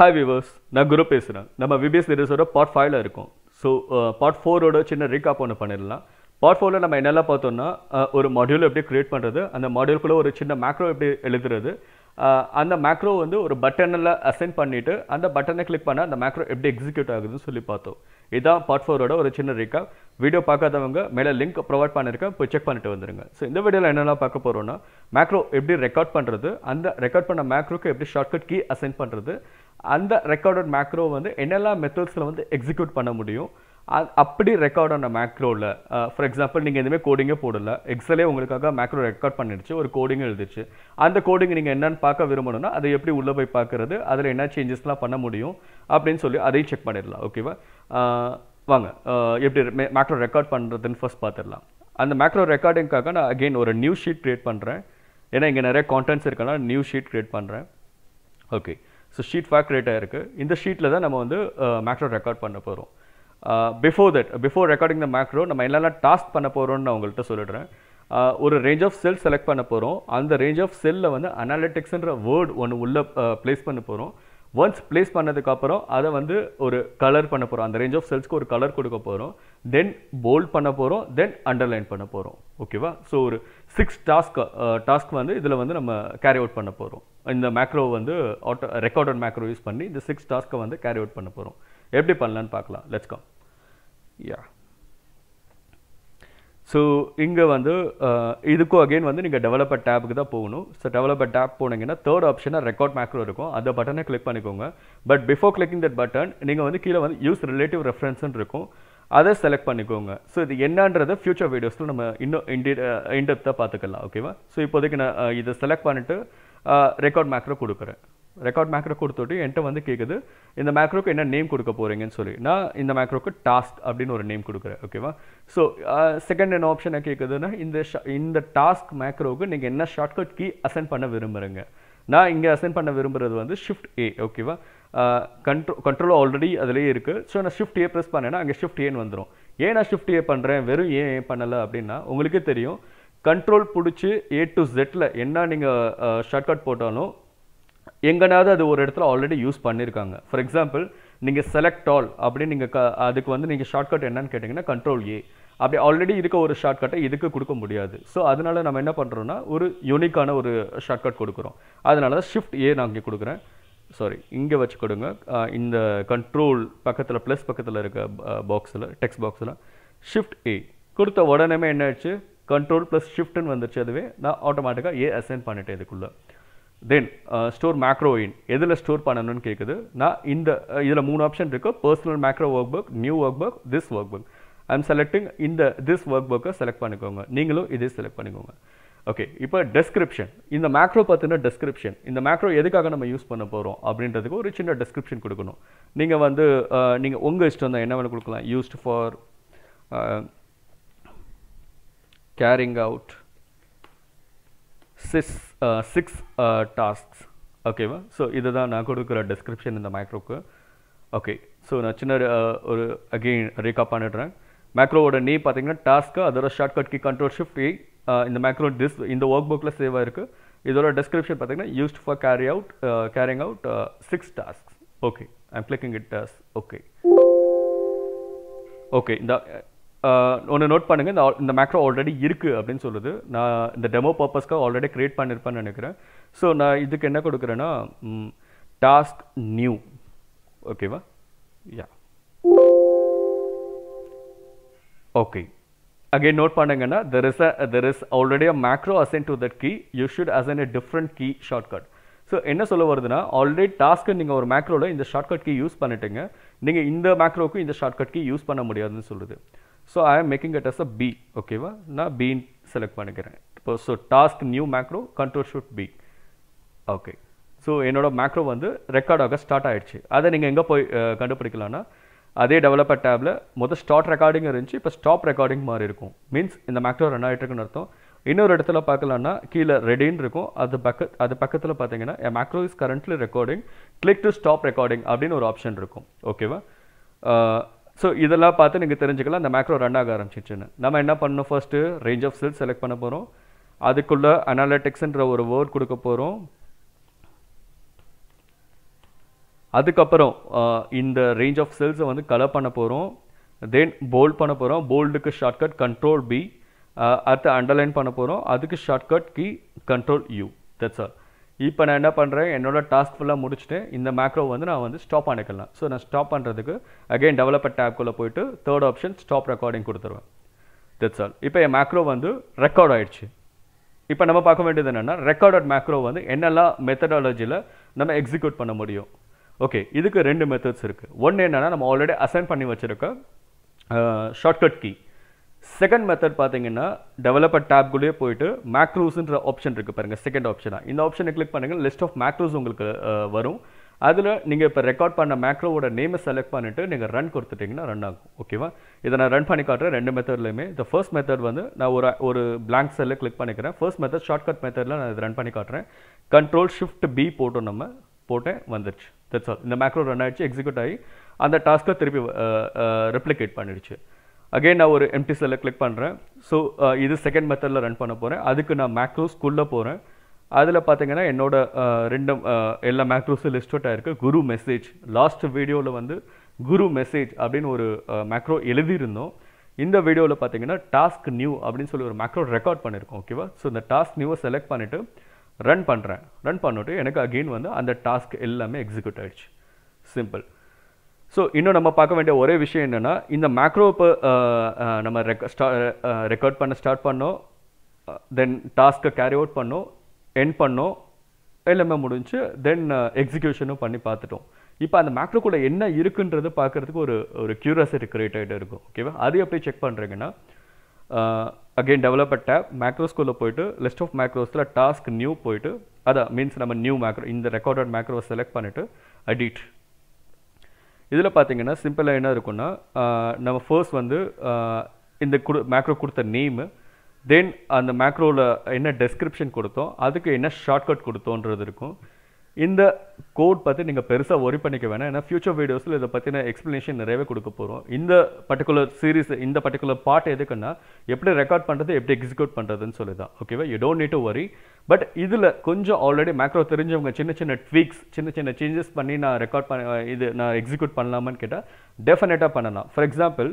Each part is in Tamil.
ஹாய் விவர்ஸ் நான் குரு பேசுகிறேன் நம்ம விபிஎஸ் லீடர்ஸோட பார்ட் ஃபைவ்ல இருக்கும் ஸோ பார்ட் ஃபோரோட சின்ன ரீகாப் ஒன்று பண்ணிடலாம் பார்ட் ஃபோரில் நம்ம என்னெல்லாம் பார்த்தோம்னா ஒரு மாடியூல் எப்படி க்ரியேட் பண்ணுறது அந்த மாடியூல்குள்ளே ஒரு சின்ன மேக்ரோ எப்படி எழுதுறது அந்த மேக்ரோ வந்து ஒரு பட்டனில் அசைன் பண்ணிவிட்டு அந்த பட்டனை கிளிக் பண்ணால் அந்த மேக்ரோ எப்படி எக்ஸிக்யூட் ஆகுதுன்னு சொல்லி பார்த்தோம் இதுதான் பார்ட் ஃபோரோட ஒரு சின்ன ரீகாப் வீடியோ பார்க்காதவங்க மேலே லிங்க் ப்ரொவைட் பண்ணியிருக்கேன் போய் செக் பண்ணிட்டு வந்துருங்க ஸோ இந்த வீடியோவில் என்னெல்லாம் பார்க்க போகிறோன்னா மேக்ரோ எப்படி ரெக்கார்ட் பண்ணுறது அந்த ரெக்கார்ட் பண்ண மேக்ரோக்கு எப்படி ஷார்ட்கட் கீ அசைன் பண்ணுறது அந்த ரெக்கார்டட் மேக்ரோ வந்து என்னெல்லாம் மெத்தட்ஸில் வந்து எக்ஸிக்யூட் பண்ண முடியும் அப்படி ரெக்கார்ட் ஆன மேக்ரோவில் ஃபார் எக்ஸாம்பிள் நீங்கள் எதுவுமே கோடிங்கே போடல எக்ஸலே உங்களுக்காக மேக்ரோ ரெக்கார்ட் பண்ணிடுச்சு ஒரு கோடிங் எழுதிச்சு அந்த கோடிங் நீங்கள் என்னென்னு பார்க்க விரும்பணும்னா அதை எப்படி உள்ளே போய் பார்க்குறது அதில் என்ன சேஞ்சஸ்லாம் பண்ண முடியும் அப்படின்னு சொல்லி அதையும் செக் பண்ணிடலாம் ஓகேவா வாங்க எப்படி மேக்ரோ ரெக்கார்ட் பண்ணுறதுன்னு ஃபஸ்ட் பார்த்துடலாம் அந்த மேக்ரோ ரெக்கார்டிங்காக நான் அகெயின் ஒரு நியூ ஷீட் க்ரியேட் பண்ணுறேன் ஏன்னா இங்கே நிறைய கான்டென்ட்ஸ் இருக்கனால நியூ ஷீட் க்ரியேட் பண்ணுறேன் ஓகே ஸோ ஷீட் ஃபேக் ரேட்டாக இருக்குது இந்த ஷீட்டில் தான் நம்ம வந்து மேக்ரோ ரெக்கார்ட் பண்ண போகிறோம் before that before recording the macro நம்ம என்னெல்லாம் டாஸ்க் பண்ண போகிறோம்னு நான் உங்கள்கிட்ட சொல்லிடுறேன் ஒரு ரேஞ்ச் ஆஃப் செல் செலக்ட் பண்ண போகிறோம் அந்த ரேஞ்ச் ஆஃப் செல்லில் வந்து அனாலிட்டிக்ஸ்ன்ற வேர்டு ஒன்று உள்ளே ப்ளேஸ் பண்ண போகிறோம் ஒன்ஸ் பிளேஸ் பண்ணதுக்கப்புறம் அதை வந்து ஒரு கலர் பண்ண போகிறோம் அந்த ரேஞ்ச் ஆஃப் செல்ஸ்க்கு ஒரு கலர் கொடுக்க போகிறோம் தென் போல்ட் பண்ண போகிறோம் தென் அண்டர்லைன் பண்ண போகிறோம் ஓகேவா ஸோ ஒரு சிக்ஸ் டாஸ்க் டாஸ்க் வந்து இதில் வந்து நம்ம கேரி அவுட் பண்ண போகிறோம் இந்த மேக்ரோ வந்து ஆட்டோ ரெக்கார்டட் மேக்ரோ யூஸ் பண்ணி இந்த சிக்ஸ் டாஸ்க்கை வந்து கேரி அவுட் பண்ண போகிறோம் எப்படி பண்ணலான்னு பார்க்கலாம் லெட்ஸ் கம் யா ஸோ இங்கே வந்து இதுக்கும் அகெயின் வந்து நீங்கள் டெவலப்பர் டேப்புக்கு தான் போகணும் ஸோ டெவலப்பர் டேப் போனீங்கன்னா தேர்ட் ஆப்ஷனாக ரெக்கார்ட் மேக்ரோ இருக்கும் அந்த பட்டனை கிளிக் பண்ணிக்கோங்க but before clicking that button நீங்கள் வந்து கீழே வந்து யூஸ் ரிலேட்டிவ் ரெஃபரன்ஸ்னு இருக்கும் அதை செலக்ட் பண்ணிக்கோங்க ஸோ இது என்னன்றது ஃபியூச்சர் வீடியோஸில் நம்ம இன்னும் இன்டி இன்டெப்த்தாக பார்த்துக்கலாம் ஓகேவா ஸோ இப்போதைக்கு நான் இதை செலக்ட் பண்ணிவிட்டு ரெக்கார்ட் மேக்ரோ கொடுக்குறேன் ரெக்கார்ட் மேக்ரோ கொடுத்துட்டு என்கிட்ட வந்து கேட்குது இந்த மேக்ரோக்கு என்ன நேம் கொடுக்க போகிறீங்கன்னு சொல்லி நான் இந்த மேக்ரோக்கு டாஸ்க் அப்படின்னு ஒரு நேம் கொடுக்குறேன் ஓகேவா ஸோ செகண்ட் என்ன ஆப்ஷனை கேட்குதுன்னா இந்த இந்த டாஸ்க் மேக்ரோவுக்கு நீங்கள் என்ன ஷார்ட்கட் கீ அசைன் பண்ண விரும்புகிறீங்க நான் இங்கே அசைன் பண்ண விரும்புகிறது வந்து ஷிஃப்ட் ஏ ஓகேவா கண்ட்ரோ கண்ட்ரோல் ஆல்ரெடி அதிலே இருக்குது ஸோ நான் ஷிஃப்ட் ஏ ப்ரெஸ் பண்ணேன்னா அங்கே ஷிஃப்ட் ஏன்னு வந்துடும் ஏன் நான் ஷிஃப்ட் ஏ பண்ணுறேன் வெறும் ஏன் ஏன் பண்ணலை அப்படின்னா உங்களுக்கே தெரியும் கண்ட்ரோல் பிடிச்சி ஏ டு ஜெட்டில் என்ன நீங்கள் ஷார்ட்கட் போட்டாலும் எங்கனாவது அது ஒரு இடத்துல ஆல்ரெடி யூஸ் பண்ணியிருக்காங்க ஃபார் எக்ஸாம்பிள் நீங்கள் செலக்ட் ஆல் அப்படின்னு நீங்கள் க அதுக்கு வந்து நீங்கள் ஷார்ட்கட் என்னன்னு கேட்டிங்கன்னா கண்ட்ரோல் ஏ அப்படி ஆல்ரெடி இருக்க ஒரு ஷார்ட்கட்டை இதுக்கு கொடுக்க முடியாது ஸோ அதனால் நம்ம என்ன பண்ணுறோன்னா ஒரு யூனிக்கான ஒரு ஷார்ட்கட் கொடுக்குறோம் அதனால தான் ஷிஃப்ட் ஏ நான் இங்கே கொடுக்குறேன் சாரி இங்கே வச்சு கொடுங்க இந்த கண்ட்ரோல் பக்கத்தில் ப்ளஸ் பக்கத்தில் இருக்க பாக்ஸில் டெக்ஸ்ட் பாக்ஸில் ஷிஃப்ட் ஏ கொடுத்த உடனே என்ன ஆயிடுச்சு கண்ட்ரோல் ப்ளஸ் ஷிஃப்ட்னு வந்துருச்சு அதுவே நான் ஆட்டோமேட்டிக்காக ஏ அசைன் பண்ணிட்டேன் இதுக்குள்ளே தென் ஸ்டோர் மேக்ரோ இன் எதில் ஸ்டோர் பண்ணணும்னு கேட்குது நான் இந்த இதில் மூணு ஆப்ஷன் இருக்குது personal macro workbook new workbook this workbook am selecting இந்த திஸ் ஒர்க் புக்கை செலக்ட் பண்ணிக்கோங்க நீங்களும் இதே செலக்ட் பண்ணிக்கோங்க ஓகே இப்போ டெஸ்கிரிப்ஷன் இந்த மேக்ரோ பார்த்தீங்கன்னா டெஸ்கிரிப்ஷன் இந்த மேக்ரோ எதுக்காக நம்ம யூஸ் பண்ண போகிறோம் அப்படின்றதுக்கு ஒரு சின்ன டெஸ்கிரிப்ஷன் கொடுக்கணும் நீங்கள் வந்து நீங்கள் உங்கள் இஷ்டம் தான் என்ன வேணும் கொடுக்கலாம் used for carrying out six six tasks ஓகேவா ஸோ இதுதான் நான் கொடுக்குற டிஸ்கிரிப்ஷன் இந்த மேக்ரோக்கு ஓகே ஸோ நான் சின்ன uh, ஒரு அகெயின் ரீகாப் பண்ணிடுறேன் மேக்ரோவோட நீ பார்த்தீங்கன்னா டாஸ்க்கு அதோட ஷார்ட்கட் கீ கண்ட்ரோல் ஷிஃப்ட் இந்த மேக்ரோ டிஸ் இந்த ஒர்க் புக்கில் சேவாக இருக்குது இதோட டிஸ்கிரிப்ஷன் பார்த்தீங்கன்னா used for carry out carrying out six task okay I'm clicking it டாஸ் ஓகே ஓகே இந்த ஒன்று நோட் பண்ணுங்கள் இந்த இந்த மேக்ரோ ஆல்ரெடி இருக்குது அப்படின்னு சொல்லுது நான் இந்த டெமோ பர்பஸ்க்காக ஆல்ரெடி க்ரியேட் பண்ணியிருப்பேன்னு நினைக்கிறேன் ஸோ நான் இதுக்கு என்ன கொடுக்குறேன்னா டாஸ்க் நியூ ஓகேவா யா ஓகே again நோட் பண்ணுங்கன்னா there is there is already already a macro assigned to that key you should assign a different key shortcut so என்ன சொல்ல வருதுன்னா ஆல்ரெடி டாஸ்க்கு நீங்கள் ஒரு மேக்ரோவில் இந்த ஷார்ட்கட் கீ யூஸ் பண்ணிட்டீங்க நீங்கள் இந்த மேக்ரோவுக்கு இந்த ஷார்ட்கட் கீ யூஸ் பண்ண முடியாதுன்னு சொல்லுது so I am making it as a B ஓகேவா நான் பின்னு செலக்ட் பண்ணிக்கிறேன் இப்போ so task new macro control shoot B okay so என்னோட மேக்ரோ வந்து ரெக்கார்ட் ஆக ஸ்டார்ட் ஆகிடுச்சு அதை நீங்கள் எங்கே போய் கண்டுபிடிக்கலாம்னா அதே டெவலப்பர் டேபில் மொதல் ஸ்டார்ட் ரெக்கார்டிங் இருந்துச்சு இப்போ ஸ்டாப் ரெக்கார்டிங் மாதிரி இருக்கும் மீன்ஸ் இந்த மேக்ரோ ரன் ஆகிட்டுருக்குன்னு அர்த்தம் இன்னொரு இடத்துல பார்க்கலான்னா கீழே ரெடின்னு இருக்கும் அது பக்க அது பக்கத்தில் பார்த்தீங்கன்னா என் macro is currently recording click to stop recording அப்படின்னு ஒரு ஆப்ஷன் இருக்கும் ஓகேவா ஸோ இதெல்லாம் பார்த்து நீங்கள் தெரிஞ்சுக்கலாம் அந்த மேக்ரோ ரன் ஆக ஆரம்பிச்சிச்சுன்னு நம்ம என்ன பண்ணணும் first range of cells select பண்ண போகிறோம் அதுக்குள்ளே அனாலிட்டிக்ஸ்ன்ற ஒரு வேர்ட் கொடுக்க போகிறோம் அதுக்கப்புறம் இந்த ரேஞ்ச் ஆஃப் செல்ஸை வந்து கலர் பண்ண போகிறோம் தென் போல்ட் பண்ண போகிறோம் போல்டுக்கு ஷார்ட்கட் கண்ட்ரோல் பி அடுத்து அண்டர்லைன் பண்ண போகிறோம் அதுக்கு ஷார்ட்கட் கி கண்ட்ரோல் யூ தட்ஸ் ஆல் இப்போ நான் என்ன பண்ணுறேன் என்னோடய டாஸ்க் ஃபுல்லாக முடிச்சுட்டு இந்த மேக்ரோ வந்து நான் வந்து ஸ்டாப் பண்ணிக்கலாம் ஸோ நான் ஸ்டாப் பண்ணுறதுக்கு அகெயின் டெவலப்பர் டேப்குள்ளே போயிட்டு தேர்ட் ஆப்ஷன் ஸ்டாப் ரெக்கார்டிங் கொடுத்துருவேன் தட்ஸ் ஆல் இப்போ என் மேக்ரோ வந்து ரெக்கார்ட் ஆகிடுச்சு இப்போ நம்ம பார்க்க வேண்டியது என்னென்னா ரெக்கார்டட் மேக்ரோ வந்து என்னெல்லாம் மெத்தடாலஜியில் நம்ம எக்ஸிக்யூட் பண்ண முடியும் ஓகே இதுக்கு ரெண்டு மெத்தட்ஸ் இருக்குது ஒன்று என்னென்னா நம்ம ஆல்ரெடி அசைன் பண்ணி வச்சுருக்க ஷார்ட்கட் கீ செகண்ட் மெத்தட் பார்த்தீங்கன்னா டெவலப்பர் டேப்குள்ளேயே போயிட்டு மேக்ரோஸ்ன்ற ஆப்ஷன் இருக்குது பாருங்கள் செகண்ட் ஆப்ஷனாக இந்த ஆப்ஷனை கிளிக் பண்ணுங்கள் லிஸ்ட் ஆஃப் மேக்ரோஸ் உங்களுக்கு வரும் அதில் நீங்கள் இப்போ ரெக்கார்ட் பண்ண மேக்ரோவோட நேமை செலக்ட் பண்ணிவிட்டு நீங்கள் ரன் கொடுத்துட்டிங்கன்னா ரன் ஆகும் ஓகேவா இதை நான் ரன் பண்ணி காட்டுறேன் ரெண்டு மெத்தட்லையுமே இந்த ஃபர்ஸ்ட் மெத்தட் வந்து நான் ஒரு ஒரு பிளாங்க் செல்லில் கிளிக் பண்ணிக்கிறேன் ஃபர்ஸ்ட் மெத்தட் ஷார்ட்கட் மெத்தடில் நான் இதை ரன் பண்ணி காட்டுறேன் கண்ட்ரோல் ஷிஃப்ட் பி போட்டோம் நம்ம போட்டேன் வந்துடுச்சு தட்ஸ் ஆல் இந்த மேக்ரோ ரன் ஆகிடுச்சு எக்ஸிக்யூட் ஆகி அந்த டாஸ்க்கை திருப்பி ரெப்ளிகேட் பண்ணிடுச்சு அகைன் நான் ஒரு எம்டி செல்ல கிளிக் பண்ணுறேன் ஸோ இது செகண்ட் மெத்தடில் ரன் பண்ண போகிறேன் அதுக்கு நான் மேக்ரோஸ்குள்ளே போகிறேன் அதில் பார்த்தீங்கன்னா என்னோட uh, ரெண்டு uh, எல்லா மேக்ரோஸும் லிஸ்ட் அவுட் குரு மெசேஜ் லாஸ்ட் வீடியோவில் வந்து குரு மெசேஜ் அப்படின்னு ஒரு மேக்ரோ uh, எழுதியிருந்தோம் இந்த வீடியோவில் பார்த்தீங்கன்னா டாஸ்க் நியூ அப்படின்னு சொல்லி ஒரு மேக்ரோ ரெக்கார்ட் பண்ணியிருக்கோம் ஓகேவா ஸோ இந்த டாஸ்க் நியூவை செலக்ட் பண்ணிவிட்டு ரன் பண்ணுறேன் ரன் பண்ணிட்டு எனக்கு அகெயின் வந்து அந்த டாஸ்க் எல்லாமே எக்ஸிக்யூட் ஆகிடுச்சு சிம்பிள் ஸோ இன்னும் நம்ம பார்க்க வேண்டிய ஒரே விஷயம் என்னென்னா இந்த மேக்ரோ இப்போ நம்ம ரெக்க ஸ்டா ரெக்கார்ட் பண்ண ஸ்டார்ட் பண்ணோம் தென் டாஸ்க்கை கேரி அவுட் பண்ணோம் என் பண்ணோம் எல்லாமே முடிஞ்சு தென் எக்ஸிக்யூஷனும் பண்ணி பார்த்துட்டோம் இப்போ அந்த மேக்ரோக்குள்ளே என்ன இருக்குன்றது பார்க்குறதுக்கு ஒரு ஒரு க்யூரியாசிட்டி கிரியேட் ஆகிட்டு இருக்கும் ஓகேவா அது எப்படி செக் பண்ணுறீங்கன்னா அகெயின் டெவலப்பர் டேப் மேக்ரோஸ்குள்ளே போயிட்டு லிஸ்ட் ஆஃப் மேக்ரோஸில் டாஸ்க் நியூ போயிட்டு அதான் மீன்ஸ் நம்ம நியூ மேக்ரோ இந்த ரெக்கார்டட் மேக்ரோவை செலக்ட் பண்ணிவிட்டு அடிட் இதில் பார்த்தீங்கன்னா சிம்பிளாக என்ன இருக்குன்னா நம்ம ஃபர்ஸ்ட் வந்து இந்த குடு மேக்ரோ கொடுத்த நேமு தென் அந்த மேக்ரோவில் என்ன டெஸ்கிரிப்ஷன் கொடுத்தோம் அதுக்கு என்ன ஷார்ட்கட் கொடுத்தோன்றது இருக்கும் இந்த கோட் பற்றி நீங்கள் பெருசாக ஒரி பண்ணிக்க வேணாம் ஏன்னா ஃபியூச்சர் வீடியோஸில் இதை பற்றின எக்ஸ்ப்ளனேஷன் நிறையவே கொடுக்க போகிறோம் இந்த பர்டிகுலர் சீரிஸ் இந்த பர்டிகுலர் பார்ட் எதுக்குன்னா எப்படி ரெக்கார்ட் பண்ணுறது எப்படி எக்ஸிக்யூட் பண்ணுறதுன்னு சொல்லி தான் ஓகேவா you don't need to worry but இதில் கொஞ்சம் ஆல்ரெடி மேக்ரோ தெரிஞ்சவங்க சின்ன சின்ன ட்வீக்ஸ் சின்ன சின்ன சேஞ்சஸ் பண்ணி நான் ரெக்கார்ட் பண்ண இது நான் எக்ஸிக்யூட் பண்ணலாமான்னு கேட்டால் டெஃபினட்டாக பண்ணலாம் ஃபார் எக்ஸாம்பிள்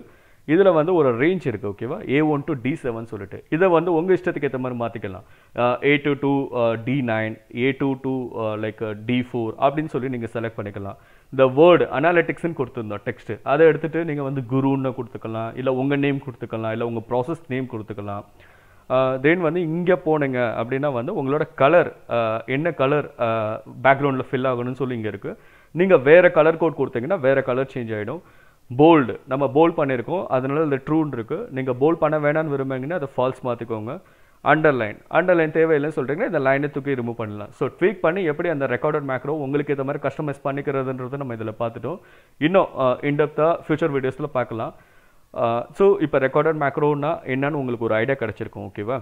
இதில் வந்து ஒரு ரேஞ்ச் இருக்குது ஓகேவா A one to D seven சொல்லிட்டு இதை வந்து உங்கள் இஷ்டத்துக்கு ஏற்ற மாதிரி மாற்றிக்கலாம் A to two D nine A two two like D four அப்படின்னு சொல்லி நீங்கள் செலக்ட் பண்ணிக்கலாம் இந்த வேர்டு அனாலிட்டிக்ஸ்ன்னு கொடுத்துருந்தோம் டெக்ஸ்ட் அதை எடுத்துகிட்டு நீங்கள் வந்து குருன்னு கொடுத்துக்கலாம் இல்லை உங்கள் நேம் கொடுத்துக்கலாம் இல்லை உங்கள் ப்ராசஸ் நேம் கொடுத்துக்கலாம் தென் வந்து இங்கே போனீங்க அப்படின்னா வந்து உங்களோட கலர் என்ன கலர் பேக்ரவுண்டில் ஃபில் ஆகணும்னு சொல்லி இங்கே இருக்குது நீங்கள் வேறு கலர் கோட் கொடுத்தீங்கன்னா வேறு கலர் சேஞ்ச் ஆகிடும் போல்டு நம்ம போல்ட் பண்ணியிருக்கோம் அதனால இந்த ட்ரூன்னு இருக்குது நீங்கள் போல்ட் பண்ண வேணான்னு விரும்புங்கன்னா அதை ஃபால்ஸ் மாற்றிக்கோங்க அண்டர்லைன் அண்டர்லைன் தேவையில்லைன்னு சொல்கிறீங்கன்னா இந்த லைனை தூக்கி ரிமூவ் பண்ணலாம் ஸோ ட்வீக் பண்ணி எப்படி அந்த ரெக்கார்டட் மேக்ரோ உங்களுக்கு இந்த மாதிரி கஸ்டமைஸ் பண்ணிக்கிறதுன்றது நம்ம இதில் பார்த்துட்டோம் இன்னும் இன்டெப்த்தாக ஃபியூச்சர் வீடியோஸில் பார்க்கலாம் ஸோ இப்போ ரெக்கார்டட் மேக்ரோன்னா என்னன்னு உங்களுக்கு ஒரு ஐடியா கிடச்சிருக்கும் ஓகேவா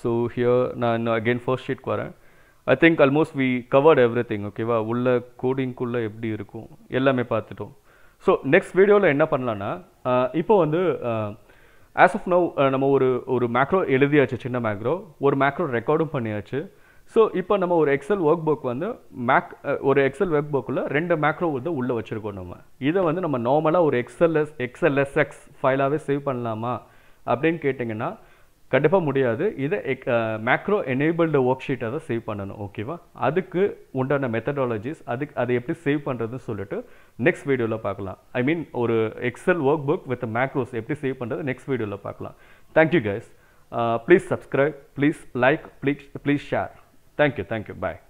ஸோ ஹியர் நான் இன்னும் அகெயின் ஃபர்ஸ்ட் ஷீட்க்கு வரேன் I think almost we covered everything ஓகேவா உள்ள கோடிங்குள்ளே எப்படி இருக்கும் எல்லாமே பார்த்துட்டோம் ஸோ நெக்ஸ்ட் வீடியோவில் என்ன பண்ணலான்னா இப்போ வந்து ஆஸ் ஆஃப் நவ் நம்ம ஒரு ஒரு மேக்ரோ எழுதியாச்சு சின்ன மேக்ரோ ஒரு மேக்ரோ ரெக்கார்டும் பண்ணியாச்சு ஸோ இப்போ நம்ம ஒரு எக்ஸல் ஒர்க் புக் வந்து மேக் ஒரு எக்ஸல் ஒர்க் புக்கில் ரெண்டு மேக்ரோ வந்து உள்ளே வச்சுருக்கோம் நம்ம இதை வந்து நம்ம நார்மலாக ஒரு எஸ் எக்ஸ் ஃபைலாகவே சேவ் பண்ணலாமா அப்படின்னு கேட்டிங்கன்னா கண்டிப்பாக முடியாது இதை எக் மேக்ரோ எனேபிள்டு ஒர்க் ஷீட்டை தான் சேவ் பண்ணணும் ஓகேவா அதுக்கு உண்டான மெத்தடாலஜிஸ் அதுக்கு அதை எப்படி சேவ் பண்ணுறதுன்னு சொல்லிட்டு நெக்ஸ்ட் வீடியோவில் பார்க்கலாம் ஐ மீன் ஒரு Excel workbook with macros எப்படி சேவ் பண்ணுறது நெக்ஸ்ட் வீடியோவில் பார்க்கலாம் thank you guys please subscribe please like please please share thank you thank you bye